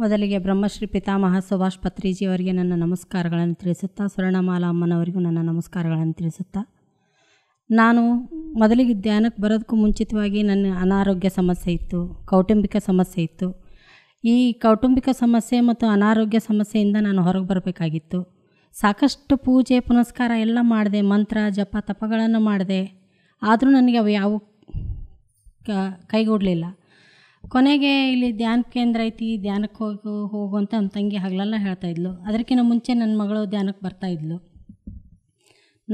ಮೊದಲಿಗೆ ಬ್ರಹ್ಮಶ್ರೀ ಪಿತಾಮಹ ಸುಭಾಷ್ ಅವರಿಗೆ ನನ್ನ ನಮಸ್ಕಾರಗಳನ್ನು ತಿಳಿಸುತ್ತಾ ಸ್ವರ್ಣಮಾಲಾ ಅಮ್ಮನವರಿಗೂ ನನ್ನ ನಮಸ್ಕಾರಗಳನ್ನು ತಿಳಿಸುತ್ತಾ ನಾನು ಮೊದಲಿಗೆ ಧ್ಯಾನಕ್ಕೆ ಬರೋದಕ್ಕೂ ಮುಂಚಿತವಾಗಿ ನನ್ನ ಅನಾರೋಗ್ಯ ಸಮಸ್ಯೆ ಇತ್ತು ಕೌಟುಂಬಿಕ ಸಮಸ್ಯೆ ಇತ್ತು ಈ ಕೌಟುಂಬಿಕ ಸಮಸ್ಯೆ ಮತ್ತು ಅನಾರೋಗ್ಯ ಸಮಸ್ಯೆಯಿಂದ ನಾನು ಹೊರಗೆ ಬರಬೇಕಾಗಿತ್ತು ಸಾಕಷ್ಟು ಪೂಜೆ ಪುನಸ್ಕಾರ ಎಲ್ಲ ಮಾಡಿದೆ ಮಂತ್ರ ಜಪ ತಪಗಳನ್ನು ಮಾಡಿದೆ ಆದರೂ ನನಗೆ ಅವು ಯಾವ ಕೈಗೂಡಲಿಲ್ಲ ಕೊನೆಗೆ ಇಲ್ಲಿ ಧ್ಯಾನ ಕೇಂದ್ರ ಐತಿ ಧ್ಯಾನಕ್ಕೆ ಹೋಗು ಹೋಗು ಅಂತ ನಮ್ಮ ತಂಗಿ ಹಗಲೆಲ್ಲ ಹೇಳ್ತಾಯಿದ್ಲು ಅದಕ್ಕಿಂತ ಮುಂಚೆ ನನ್ನ ಮಗಳು ಧ್ಯಾನಕ್ಕೆ ಬರ್ತಾಯಿದ್ಲು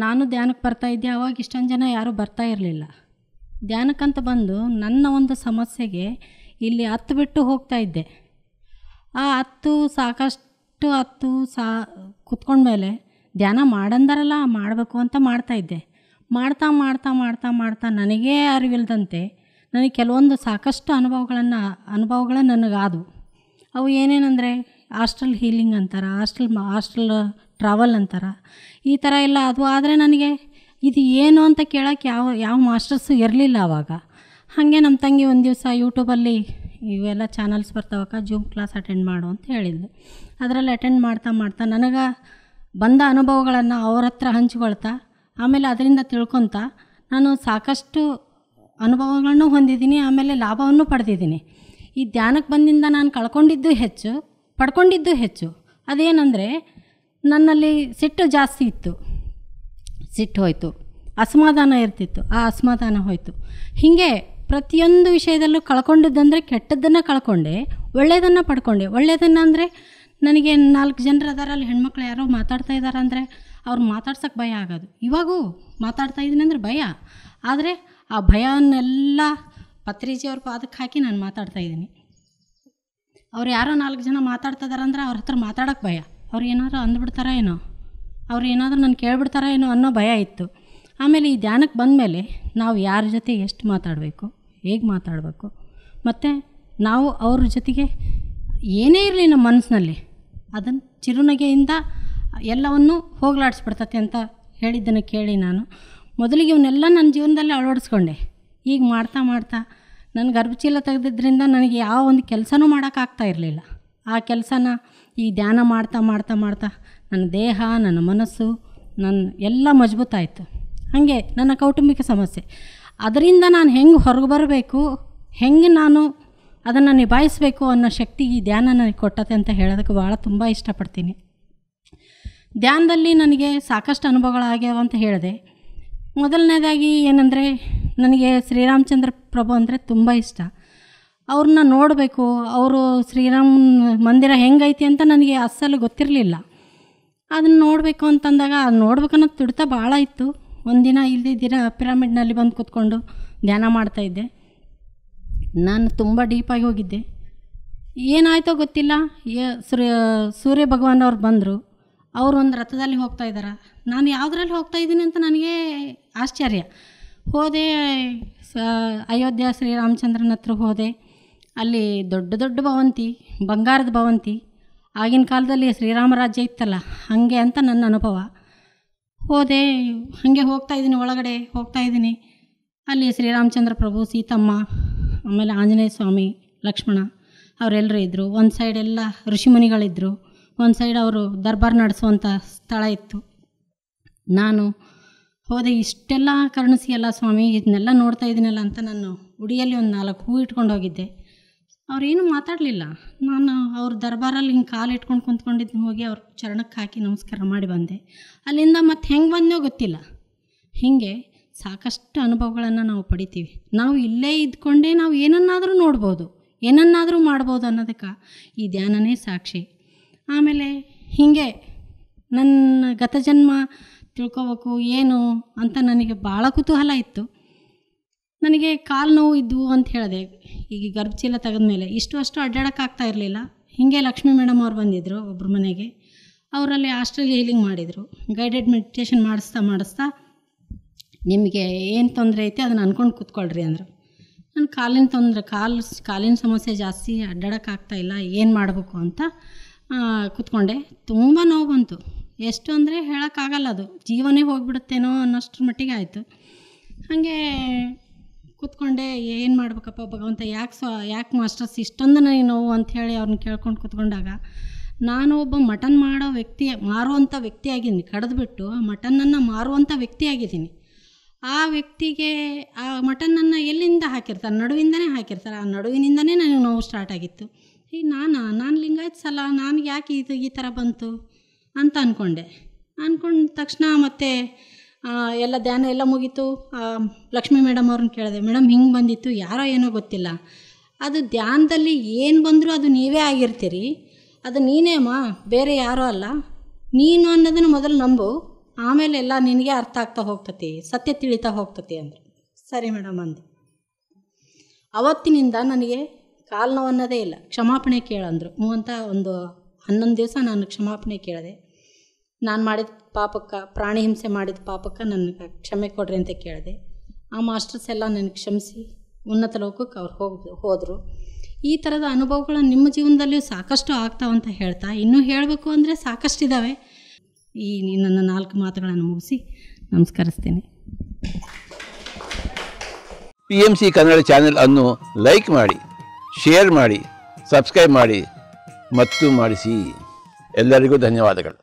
ನಾನು ಧ್ಯಾನಕ್ಕೆ ಬರ್ತಾಯಿದ್ದೆ ಅವಾಗ ಇಷ್ಟೊಂದು ಜನ ಯಾರೂ ಬರ್ತಾ ಇರಲಿಲ್ಲ ಧ್ಯಾನಕ್ಕಂತ ಬಂದು ನನ್ನ ಒಂದು ಸಮಸ್ಯೆಗೆ ಇಲ್ಲಿ ಹತ್ತು ಬಿಟ್ಟು ಹೋಗ್ತಾ ಇದ್ದೆ ಆ ಹತ್ತು ಸಾಕಷ್ಟು ಹತ್ತು ಸಾ ಕುತ್ಕೊಂಡ್ಮೇಲೆ ಧ್ಯಾನ ಮಾಡಂದರಲ್ಲ ಮಾಡಬೇಕು ಅಂತ ಇದ್ದೆ ಮಾಡ್ತಾ ಮಾಡ್ತಾ ಮಾಡ್ತಾ ಮಾಡ್ತಾ ನನಗೇ ಅರಿವಿಲ್ದಂತೆ ನನಗೆ ಕೆಲವೊಂದು ಸಾಕಷ್ಟು ಅನುಭವಗಳನ್ನು ಅನುಭವಗಳು ನನಗಾದವು ಅವು ಏನೇನೆಂದರೆ ಹಾಸ್ಟೆಲ್ ಹೀಲಿಂಗ್ ಅಂತಾರೆ ಹಾಸ್ಟೆಲ್ ಹಾಸ್ಟೆಲ್ ಟ್ರಾವೆಲ್ ಅಂತಾರೆ ಈ ಥರ ಎಲ್ಲ ಅದು ಆದರೆ ನನಗೆ ಇದು ಏನು ಅಂತ ಕೇಳೋಕ್ಕೆ ಯಾವ ಯಾವ ಮಾಸ್ಟರ್ಸು ಇರಲಿಲ್ಲ ಆವಾಗ ಹಾಗೆ ನಮ್ಮ ತಂಗಿ ಒಂದು ದಿವಸ ಯೂಟ್ಯೂಬಲ್ಲಿ ಇವೆಲ್ಲ ಚಾನಲ್ಸ್ ಬರ್ತಾವಕ್ಕ ಜೂಮ್ ಕ್ಲಾಸ್ ಅಟೆಂಡ್ ಮಾಡು ಅಂತ ಹೇಳಿದ್ಲು ಅದರಲ್ಲಿ ಅಟೆಂಡ್ ಮಾಡ್ತಾ ಮಾಡ್ತಾ ನನಗೆ ಬಂದ ಅನುಭವಗಳನ್ನು ಅವ್ರ ಹತ್ರ ಹಂಚ್ಕೊಳ್ತಾ ಆಮೇಲೆ ಅದರಿಂದ ತಿಳ್ಕೊತ ನಾನು ಸಾಕಷ್ಟು ಅನುಭವಗಳನ್ನು ಹೊಂದಿದ್ದೀನಿ ಆಮೇಲೆ ಲಾಭವನ್ನು ಪಡೆದಿದ್ದೀನಿ ಈ ಧ್ಯಾನಕ್ಕೆ ಬಂದಿಂದ ನಾನು ಕಳ್ಕೊಂಡಿದ್ದು ಹೆಚ್ಚು ಪಡ್ಕೊಂಡಿದ್ದು ಹೆಚ್ಚು ಅದೇನಂದರೆ ನನ್ನಲ್ಲಿ ಸಿಟ್ಟು ಜಾಸ್ತಿ ಇತ್ತು ಸಿಟ್ಟು ಹೋಯಿತು ಅಸಮಾಧಾನ ಇರ್ತಿತ್ತು ಆ ಅಸಮಾಧಾನ ಹೋಯಿತು ಹೀಗೆ ಪ್ರತಿಯೊಂದು ವಿಷಯದಲ್ಲೂ ಕಳ್ಕೊಂಡಿದ್ದಂದರೆ ಕೆಟ್ಟದ್ದನ್ನು ಕಳ್ಕೊಂಡೆ ಒಳ್ಳೆಯದನ್ನು ಪಡ್ಕೊಂಡೆ ಒಳ್ಳೆಯದನ್ನು ಅಂದರೆ ನನಗೆ ನಾಲ್ಕು ಜನರು ಅಲ್ಲಿ ಹೆಣ್ಮಕ್ಳು ಯಾರೋ ಮಾತಾಡ್ತಾ ಇದ್ದಾರೆ ಅಂದರೆ ಅವ್ರು ಮಾತಾಡ್ಸೋಕ್ಕೆ ಭಯ ಆಗೋದು ಇವಾಗೂ ಮಾತಾಡ್ತಾ ಇದ್ದೀನಿ ಅಂದರೆ ಭಯ ಆದರೆ ಆ ಭಯವನ್ನೆಲ್ಲ ಪತ್ರಿಜಿಯವ್ರ ಪಾದಕ್ಕೆ ಹಾಕಿ ನಾನು ಮಾತಾಡ್ತಾ ಇದ್ದೀನಿ ಅವ್ರು ಯಾರೋ ನಾಲ್ಕು ಜನ ಮಾತಾಡ್ತಾ ಇದ್ದಾರೆ ಅಂದರೆ ಅವ್ರ ಹತ್ರ ಮಾತಾಡೋಕ್ಕೆ ಭಯ ಅವ್ರು ಏನಾದರೂ ಅಂದ್ಬಿಡ್ತಾರ ಏನೋ ಅವ್ರು ಏನಾದರೂ ನಾನು ಕೇಳ್ಬಿಡ್ತಾರ ಏನೋ ಅನ್ನೋ ಭಯ ಇತ್ತು ಆಮೇಲೆ ಈ ಧ್ಯಾನಕ್ಕೆ ಬಂದಮೇಲೆ ನಾವು ಯಾರ ಜೊತೆ ಎಷ್ಟು ಮಾತಾಡಬೇಕು ಹೇಗೆ ಮಾತಾಡಬೇಕು ಮತ್ತು ನಾವು ಅವ್ರ ಜೊತೆಗೆ ಏನೇ ಇರಲಿ ನಮ್ಮ ಮನಸ್ಸಿನಲ್ಲಿ ಅದನ್ನು ಚಿರುನಗೆಯಿಂದ ಎಲ್ಲವನ್ನೂ ಹೋಗಲಾಡಿಸ್ಬಿಡ್ತತೆ ಅಂತ ಹೇಳಿದ್ದನ್ನು ಕೇಳಿ ನಾನು ಮೊದಲಿಗೆ ಇವನ್ನೆಲ್ಲ ನನ್ನ ಜೀವನದಲ್ಲಿ ಅಳವಡಿಸ್ಕೊಂಡೆ ಈಗ ಮಾಡ್ತಾ ಮಾಡ್ತಾ ನನ್ನ ಗರ್ಭಚೀಲ ತೆಗೆದಿದ್ದರಿಂದ ನನಗೆ ಯಾವ ಒಂದು ಕೆಲಸನೂ ಮಾಡೋಕ್ಕಾಗ್ತಾ ಇರಲಿಲ್ಲ ಆ ಕೆಲಸನ ಈ ಧ್ಯಾನ ಮಾಡ್ತಾ ಮಾಡ್ತಾ ಮಾಡ್ತಾ ನನ್ನ ದೇಹ ನನ್ನ ಮನಸ್ಸು ನನ್ನ ಎಲ್ಲ ಮಜಬೂತಾಯಿತು ಹಾಗೆ ನನ್ನ ಕೌಟುಂಬಿಕ ಸಮಸ್ಯೆ ಅದರಿಂದ ನಾನು ಹೆಂಗೆ ಹೊರಗೆ ಬರಬೇಕು ಹೆಂಗೆ ನಾನು ಅದನ್ನು ನಿಭಾಯಿಸಬೇಕು ಅನ್ನೋ ಶಕ್ತಿ ಈ ಧ್ಯಾನ ನನಗೆ ಕೊಟ್ಟತೆ ಅಂತ ಹೇಳೋದಕ್ಕೆ ಭಾಳ ತುಂಬ ಇಷ್ಟಪಡ್ತೀನಿ ಧ್ಯಾನದಲ್ಲಿ ನನಗೆ ಸಾಕಷ್ಟು ಅನುಭವಗಳಾಗ್ಯಾವ ಅಂತ ಹೇಳಿದೆ ಮೊದಲನೇದಾಗಿ ಏನಂದರೆ ನನಗೆ ಶ್ರೀರಾಮಚಂದ್ರ ಪ್ರಭು ಅಂದರೆ ತುಂಬ ಇಷ್ಟ ಅವ್ರನ್ನ ನೋಡಬೇಕು ಅವರು ಶ್ರೀರಾಮ ಮಂದಿರ ಹೆಂಗೈತಿ ಅಂತ ನನಗೆ ಅಸಲು ಗೊತ್ತಿರಲಿಲ್ಲ ಅದನ್ನು ನೋಡಬೇಕು ಅಂತಂದಾಗ ಅದು ನೋಡ್ಬೇಕನ್ನೋದು ತುಡಿತ ಭಾಳ ಇತ್ತು ಒಂದಿನ ಇಲ್ದಿದ್ದೀರ ಪಿರಾಮಿಡ್ನಲ್ಲಿ ಬಂದು ಕೂತ್ಕೊಂಡು ಧ್ಯಾನ ಮಾಡ್ತಾಯಿದ್ದೆ ನಾನು ತುಂಬ ಡೀಪಾಗಿ ಹೋಗಿದ್ದೆ ಏನಾಯ್ತೋ ಗೊತ್ತಿಲ್ಲ ಏ ಸೂರ್ಯ ಸೂರ್ಯ ಅವ್ರು ಬಂದರು ಅವರು ಒಂದು ರಥದಲ್ಲಿ ಹೋಗ್ತಾ ಇದ್ದಾರೆ ನಾನು ಯಾವುದ್ರಲ್ಲಿ ಹೋಗ್ತಾ ಇದ್ದೀನಿ ಅಂತ ನನಗೆ ಆಶ್ಚರ್ಯ ಹೋದೆ ಸ ಅಯೋಧ್ಯ ಶ್ರೀರಾಮಚಂದ್ರನ ಹತ್ರ ಹೋದೆ ಅಲ್ಲಿ ದೊಡ್ಡ ದೊಡ್ಡ ಭವಂತಿ ಬಂಗಾರದ ಭವಂತಿ ಆಗಿನ ಕಾಲದಲ್ಲಿ ಶ್ರೀರಾಮರಾಜ್ಯ ಇತ್ತಲ್ಲ ಹಾಗೆ ಅಂತ ನನ್ನ ಅನುಭವ ಹೋದೆ ಹಾಗೆ ಹೋಗ್ತಾ ಇದ್ದೀನಿ ಒಳಗಡೆ ಹೋಗ್ತಾ ಇದ್ದೀನಿ ಅಲ್ಲಿ ಶ್ರೀರಾಮಚಂದ್ರ ಪ್ರಭು ಸೀತಮ್ಮ ಆಮೇಲೆ ಆಂಜನೇಯ ಸ್ವಾಮಿ ಲಕ್ಷ್ಮಣ ಅವರೆಲ್ಲರೂ ಇದ್ದರು ಒಂದು ಸೈಡ್ ಎಲ್ಲ ಋಷಿಮುನಿಗಳಿದ್ದರು ಒಂದು ಸೈಡ್ ಅವರು ದರ್ಬಾರ್ ನಡೆಸುವಂಥ ಸ್ಥಳ ಇತ್ತು ನಾನು ಹೋದೆ ಇಷ್ಟೆಲ್ಲ ಕರ್ಣಿಸಿ ಸ್ವಾಮಿ ಇದನ್ನೆಲ್ಲ ನೋಡ್ತಾ ಇದ್ದೀನಲ್ಲ ಅಂತ ನಾನು ಉಡಿಯಲ್ಲಿ ಒಂದು ನಾಲ್ಕು ಹೂ ಇಟ್ಕೊಂಡು ಹೋಗಿದ್ದೆ ಅವ್ರೇನು ಮಾತಾಡಲಿಲ್ಲ ನಾನು ಅವ್ರ ದರ್ಬಾರಲ್ಲಿ ಹಿಂಗೆ ಕಾಲು ಇಟ್ಕೊಂಡು ಕುಂತ್ಕೊಂಡಿದ್ದು ಹೋಗಿ ಅವ್ರ ಚರಣಕ್ಕೆ ಹಾಕಿ ನಮಸ್ಕಾರ ಮಾಡಿ ಬಂದೆ ಅಲ್ಲಿಂದ ಮತ್ತೆ ಹೆಂಗೆ ಬಂದೋ ಗೊತ್ತಿಲ್ಲ ಹೀಗೆ ಸಾಕಷ್ಟು ಅನುಭವಗಳನ್ನು ನಾವು ಪಡಿತೀವಿ ನಾವು ಇಲ್ಲೇ ಇದ್ಕೊಂಡೇ ನಾವು ಏನನ್ನಾದರೂ ನೋಡ್ಬೋದು ಏನನ್ನಾದರೂ ಮಾಡ್ಬೋದು ಅನ್ನೋದಕ್ಕೆ ಈ ಧ್ಯಾನನೇ ಸಾಕ್ಷಿ ಆಮೇಲೆ ಹೀಗೆ ನನ್ನ ಗತಜನ್ಮ ತಿಳ್ಕೋಬೇಕು ಏನು ಅಂತ ನನಗೆ ಭಾಳ ಕುತೂಹಲ ಇತ್ತು ನನಗೆ ಕಾಲು ನೋವು ಇದ್ವು ಅಂತ ಹೇಳಿದೆ ಈಗ ಗರ್ಭಚೀಲ ಮೇಲೆ ಇಷ್ಟು ಅಷ್ಟು ಅಡ್ಡಾಡೋಕ್ಕಾಗ್ತಾ ಇರಲಿಲ್ಲ ಹೀಗೆ ಲಕ್ಷ್ಮೀ ಮೇಡಮ್ ಅವ್ರು ಬಂದಿದ್ದರು ಒಬ್ಬರು ಮನೆಗೆ ಅವರಲ್ಲಿ ಹಾಸ್ಟೆಲ್ ಹೀಲಿಂಗ್ ಮಾಡಿದರು ಗೈಡೆಡ್ ಮೆಡಿಟೇಷನ್ ಮಾಡಿಸ್ತಾ ಮಾಡಿಸ್ತಾ ನಿಮಗೆ ಏನು ತೊಂದರೆ ಐತೆ ಅದನ್ನು ಅಂದ್ಕೊಂಡು ಕೂತ್ಕೊಳ್ರಿ ಅಂದರು ನನ್ನ ಕಾಲಿನ ತೊಂದರೆ ಕಾಲು ಕಾಲಿನ ಸಮಸ್ಯೆ ಜಾಸ್ತಿ ಇಲ್ಲ ಏನು ಮಾಡಬೇಕು ಅಂತ ಕೂತ್ಕೊಂಡೆ ತುಂಬ ನೋವು ಬಂತು ಎಷ್ಟು ಅಂದರೆ ಹೇಳೋಕ್ಕಾಗಲ್ಲ ಅದು ಜೀವನೇ ಹೋಗಿಬಿಡುತ್ತೇನೋ ಅನ್ನೋಷ್ಟ್ರ ಮಟ್ಟಿಗೆ ಆಯಿತು ಹಾಗೆ ಕೂತ್ಕೊಂಡೆ ಏನು ಮಾಡ್ಬೇಕಪ್ಪ ಭಗವಂತ ಯಾಕೆ ಸೊ ಯಾಕೆ ಮಾಸ್ಟರ್ಸ್ ಇಷ್ಟೊಂದು ನನಗೆ ನೋವು ಅಂಥೇಳಿ ಅವ್ರನ್ನ ಕೇಳ್ಕೊಂಡು ಕೂತ್ಕೊಂಡಾಗ ನಾನು ಒಬ್ಬ ಮಟನ್ ಮಾಡೋ ವ್ಯಕ್ತಿ ಮಾರುವಂಥ ವ್ಯಕ್ತಿಯಾಗಿದ್ದೀನಿ ಆಗಿದ್ದೀನಿ ಕಡಿದ್ಬಿಟ್ಟು ಆ ಮಟನನ್ನು ಮಾರುವಂಥ ವ್ಯಕ್ತಿಯಾಗಿದ್ದೀನಿ ಆ ವ್ಯಕ್ತಿಗೆ ಆ ಮಟನನ್ನು ಎಲ್ಲಿಂದ ಹಾಕಿರ್ತಾರೆ ನಡುವಿಂದನೇ ಹಾಕಿರ್ತಾರೆ ಆ ನಡುವಿನಿಂದನೇ ನನಗೆ ನೋವು ಸ್ಟಾರ್ಟ್ ಆಗಿತ್ತು ಈ ನಾನು ನಾನು ಸಲ ನನಗೆ ಯಾಕೆ ಇದು ಈ ಥರ ಬಂತು ಅಂತ ಅಂದ್ಕೊಂಡೆ ಅಂದ್ಕೊಂಡ ತಕ್ಷಣ ಮತ್ತೆ ಎಲ್ಲ ಧ್ಯಾನ ಎಲ್ಲ ಮುಗೀತು ಲಕ್ಷ್ಮಿ ಮೇಡಮ್ ಅವ್ರನ್ನ ಕೇಳಿದೆ ಮೇಡಮ್ ಹಿಂಗೆ ಬಂದಿತ್ತು ಯಾರೋ ಏನೋ ಗೊತ್ತಿಲ್ಲ ಅದು ಧ್ಯಾನದಲ್ಲಿ ಏನು ಬಂದರೂ ಅದು ನೀವೇ ಆಗಿರ್ತೀರಿ ಅದು ನೀನೇ ಅಮ್ಮ ಬೇರೆ ಯಾರೋ ಅಲ್ಲ ನೀನು ಅನ್ನೋದನ್ನು ಮೊದಲು ನಂಬು ಆಮೇಲೆ ಎಲ್ಲ ನಿನಗೆ ಅರ್ಥ ಆಗ್ತಾ ಹೋಗ್ತತಿ ಸತ್ಯ ತಿಳಿತಾ ಹೋಗ್ತತಿ ಅಂದರು ಸರಿ ಮೇಡಮ್ ಅಂದೆ ಅವತ್ತಿನಿಂದ ನನಗೆ ಕಾಲು ನೋವು ಇಲ್ಲ ಕ್ಷಮಾಪಣೆ ಕೇಳಂದರು ಮೂವಂತ ಒಂದು ಹನ್ನೊಂದು ದಿವಸ ನಾನು ಕ್ಷಮಾಪಣೆ ಕೇಳಿದೆ ನಾನು ಮಾಡಿದ ಪಾಪಕ್ಕೆ ಪ್ರಾಣಿ ಹಿಂಸೆ ಮಾಡಿದ ಪಾಪಕ್ಕೆ ನನ್ನ ಕ್ಷಮೆ ಕೊಡ್ರಿ ಅಂತ ಕೇಳಿದೆ ಆ ಮಾಸ್ಟರ್ಸ್ ಎಲ್ಲ ನನಗೆ ಕ್ಷಮಿಸಿ ಉನ್ನತ ಲೋಕಕ್ಕೆ ಅವ್ರು ಹೋಗಿ ಹೋದರು ಈ ಥರದ ಅನುಭವಗಳು ನಿಮ್ಮ ಜೀವನದಲ್ಲಿಯೂ ಸಾಕಷ್ಟು ಆಗ್ತಾವಂತ ಹೇಳ್ತಾ ಇನ್ನೂ ಹೇಳಬೇಕು ಅಂದರೆ ಇದ್ದಾವೆ ಈ ನನ್ನ ನಾಲ್ಕು ಮಾತುಗಳನ್ನು ಮುಗಿಸಿ ನಮಸ್ಕರಿಸ್ತೇನೆ P M C Kannada channel ಅನ್ನು ಲೈಕ್ ಮಾಡಿ ಶೇರ್ ಮಾಡಿ ಸಬ್ಸ್ಕ್ರೈಬ್ ಮಾಡಿ ಮತ್ತು ಮಾಡಿಸಿ ಎಲ್ಲರಿಗೂ ಧನ್ಯವಾದಗಳು